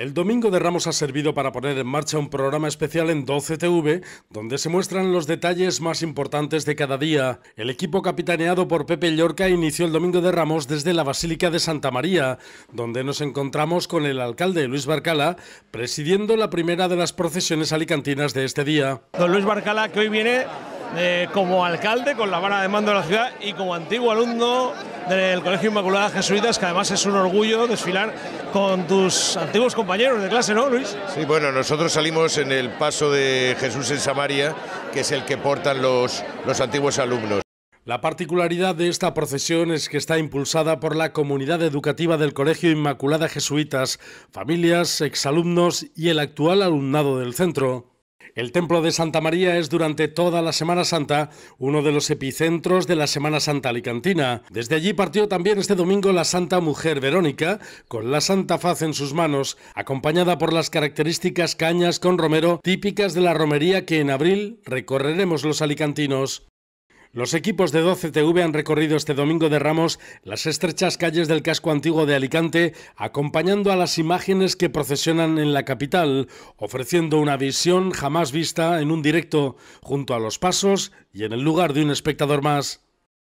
El domingo de Ramos ha servido para poner en marcha un programa especial en 12TV, donde se muestran los detalles más importantes de cada día. El equipo capitaneado por Pepe Llorca inició el domingo de Ramos desde la Basílica de Santa María, donde nos encontramos con el alcalde Luis Barcala, presidiendo la primera de las procesiones alicantinas de este día. Don Luis Barcala, que hoy viene eh, como alcalde con la vara de mando de la ciudad y como antiguo alumno del Colegio Inmaculada Jesuitas, que además es un orgullo desfilar con tus antiguos compañeros de clase, ¿no, Luis? Sí, bueno, nosotros salimos en el paso de Jesús en Samaria, que es el que portan los, antiguos alumnos. La particularidad de esta procesión es que está impulsada por la comunidad educativa del Colegio Inmaculada Jesuitas, familias, exalumnos y el actual alumnado del centro. El Templo de Santa María es durante toda la Semana Santa uno de los epicentros de la Semana Santa Alicantina. Desde allí partió también este domingo la Santa Mujer Verónica, con la Santa Faz en sus manos, acompañada por las características cañas con romero típicas de la romería que en abril recorreremos los alicantinos. Los equipos de 12TV han recorrido este domingo de Ramos las estrechas calles del casco antiguo de Alicante, acompañando a las imágenes que procesionan en la capital, ofreciendo una visión jamás vista en un directo, junto a los pasos y en el lugar de un espectador más.